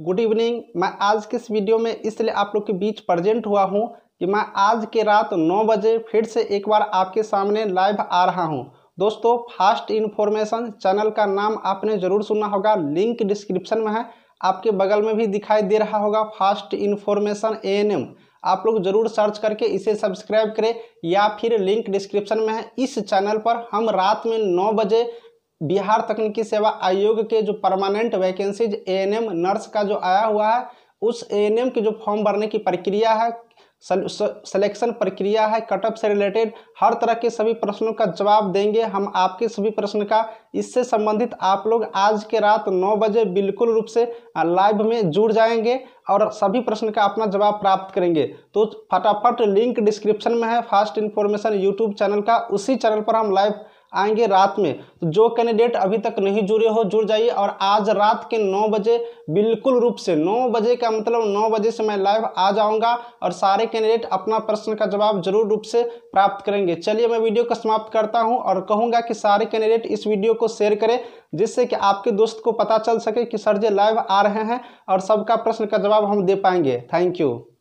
good evening मैं आज के इस वीडियो में इसलिए आप लोग के बीच प्रजेंट हुआ हूँ कि मैं आज के रात 9 बजे फिर से एक बार आपके सामने लाइव आ रहा हूँ दोस्तों फास्ट इन्फॉर्मेशन चैनल का नाम आपने ज़रूर सुना होगा लिंक डिस्क्रिप्शन में है आपके बगल में भी दिखाई दे रहा होगा फास्ट इन्फॉर्मेशन ए आप लोग ज़रूर सर्च करके इसे सब्सक्राइब करें या फिर लिंक डिस्क्रिप्शन में है इस चैनल पर हम रात में नौ बजे बिहार तकनीकी सेवा आयोग के जो परमानेंट वैकेंसीज एएनएम नर्स का जो आया हुआ है उस एएनएम के जो फॉर्म भरने की प्रक्रिया है सिलेक्शन प्रक्रिया है कटअप से रिलेटेड हर तरह के सभी प्रश्नों का जवाब देंगे हम आपके सभी प्रश्न का इससे संबंधित आप लोग आज के रात नौ बजे बिल्कुल रूप से लाइव में जुड़ जाएंगे और सभी प्रश्न का अपना जवाब प्राप्त करेंगे तो फटाफट लिंक डिस्क्रिप्शन में है फास्ट इन्फॉर्मेशन यूट्यूब चैनल का उसी चैनल पर हम लाइव आएंगे रात में तो जो कैंडिडेट अभी तक नहीं जुड़े हो जुड़ जाइए और आज रात के नौ बजे बिल्कुल रूप से नौ बजे का मतलब नौ बजे से मैं लाइव आ जाऊंगा और सारे कैंडिडेट अपना प्रश्न का जवाब जरूर रूप से प्राप्त करेंगे चलिए मैं वीडियो को समाप्त करता हूं और कहूंगा कि सारे कैंडिडेट इस वीडियो को शेयर करें जिससे कि आपके दोस्त को पता चल सके कि सर जी लाइव आ रहे हैं और सबका प्रश्न का जवाब हम दे पाएंगे थैंक यू